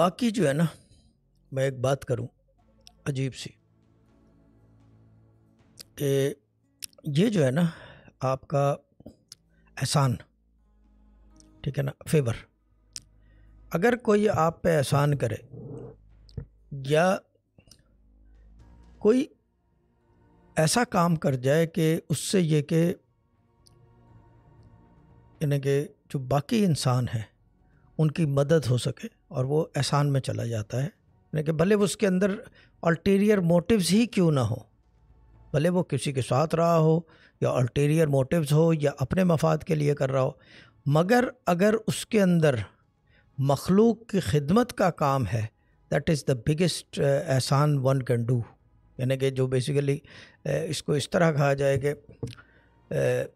बाकी जो है ना मैं एक बात करूं अजीब सी कि ये जो है ना आपका एहसान ठीक है ना फेवर अगर कोई आप पे एहसान करे या कोई ऐसा काम कर जाए कि उससे ये कि यानी कि जो बाकी इंसान हैं उनकी मदद हो सके और वो एहसान में चला जाता है कि भले उसके अंदर अल्टीरियर मोटिव्स ही क्यों ना हो भले वो किसी के साथ रहा हो या अल्टीरियर मोटिव्स हो या अपने मफाद के लिए कर रहा हो मगर अगर उसके अंदर मखलूक की खिदमत का काम है दैट इज़ द बिगेस्ट एहसान वन कैन डू यानी कि जो बेसिकली uh, इसको इस तरह कहा जाए कि uh,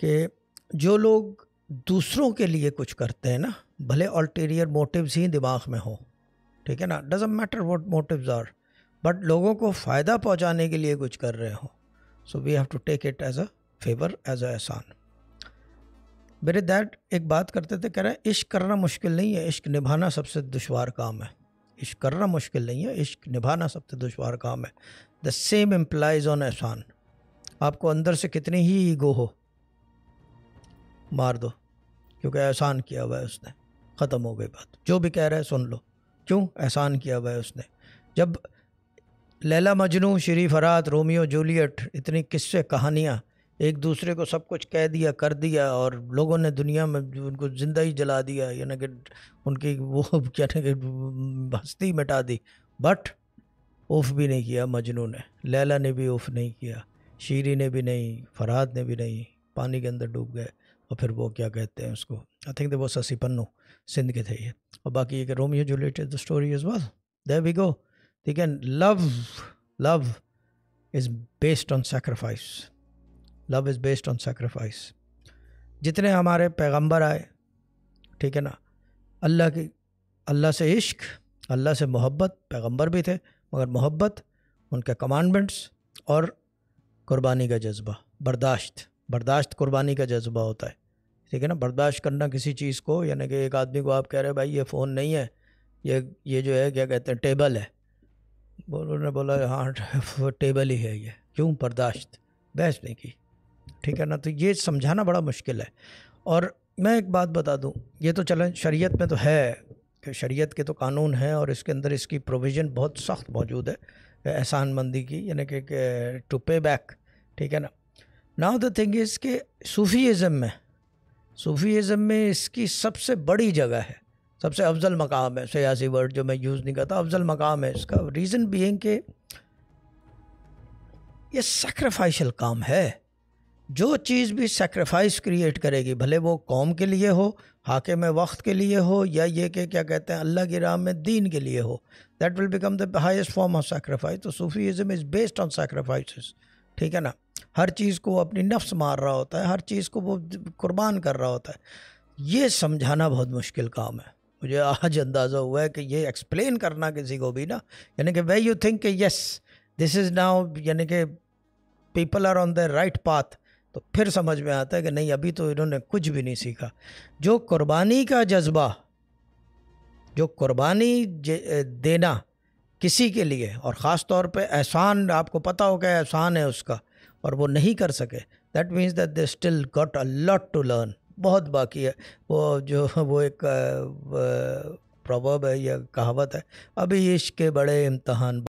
कि जो लोग दूसरों के लिए कुछ करते हैं ना भले ऑल्टीरियर मोटिव्स ही दिमाग में हो ठीक है ना doesn't matter what motives are but लोगों को फ़ायदा पहुंचाने के लिए कुछ कर रहे हो so we have to take it as a favour as a एहसान मेरे डैड एक बात करते थे कह रहे हैं इश्क करना मुश्किल नहीं है इश्क निभाना सबसे दुशवार काम है इश्क करना मुश्किल नहीं है इश्क निभाना सबसे दुशवार काम है द सेम एम्प्लाइज ऑन एहसान आपको अंदर से कितनी ही ईगो हो मार दो क्योंकि एहसान किया हुआ है उसने ख़त्म हो गई बात जो भी कह रहा है सुन लो क्यों एहसान किया हुआ है उसने जब लैला मजनू श्री फरात रोमियो जूलियट इतनी किस्से कहानियाँ एक दूसरे को सब कुछ कह दिया कर दिया और लोगों ने दुनिया में उनको ज़िंदा ही जला दिया यानी कि उनकी वो क्या ना कि हस्ती मिटा दी बट उफ भी नहीं किया मजनू ने लैला ने भी उफ नहीं किया शीरी ने भी नहीं फरहाद ने भी नहीं पानी के अंदर डूब गए और फिर वो क्या कहते हैं उसको आई थिंक दे वो ससी पन्नू सिंध के थे ये और बाकी एक Romeo is the story is was there we go ठीक है love love is based on sacrifice love is based on sacrifice जितने हमारे पैगंबर आए ठीक है ना अल्लाह की अल्लाह से इश्क अल्लाह से मोहब्बत पैगंबर भी थे मगर मोहब्बत उनके कमांडमेंट्स और कुर्बानी का जज्बा बर्दाश्त बर्दाश्त कुर्बानी का जज्बा होता है ठीक है ना बर्दाश्त करना किसी चीज़ को यानी कि एक आदमी को आप कह रहे हैं भाई ये फ़ोन नहीं है ये ये जो है क्या कहते हैं टेबल है उन्होंने बोला हाँ टेबल ही है ये क्यों बर्दाश्त बहस नहीं की ठीक है ना तो ये समझाना बड़ा मुश्किल है और मैं एक बात बता दूँ ये तो चलें शरीयत में तो है कि शरीयत के तो कानून हैं और इसके अंदर इसकी प्रोविज़न बहुत सख्त मौजूद है एहसान मंदी की यानी कि टू पे बैक ठीक है ना नाउ द थिंग इज़ के सूफ़ीज़म में सूफ़ीज़म में इसकी सबसे बड़ी जगह है सबसे अफजल मकाम है सियासी वर्ड जो मैं यूज़ नहीं करता अफजल मकाम है इसका रीज़न बीइंग के ये सेक्रीफाइशल काम है जो चीज़ भी सेक्रीफाइस क्रिएट करेगी भले वो कौम के लिए हो में वक्त के लिए हो या ये कि क्या कहते हैं अल्लाह की राम में दीन के लिए हो that will become the highest form of sacrifice तो Sufism is based on sacrifice ठीक है ना हर चीज़ को अपनी नफ्स मार रहा होता है हर चीज़ को वो कुर्बान कर रहा होता है ये समझाना बहुत मुश्किल काम है मुझे आज अंदाज़ा हुआ है कि ये एक्सप्लेन करना किसी को भी ना यानी कि वे यू थिंक कि यस दिस इज़ नाउ यानी कि people are on the right path तो फिर समझ में आता है कि नहीं अभी तो इन्होंने कुछ भी नहीं सीखा जो कुर्बानी का जज्बा जो कुर्बानी देना किसी के लिए और ख़ास तौर पे एहसान आपको पता हो क्या एहसान है उसका और वो नहीं कर सके that means that they still got a lot to learn बहुत बाकी है वो जो वो एक प्रभाव है या कहावत है अभी इश्क के बड़े इम्तहान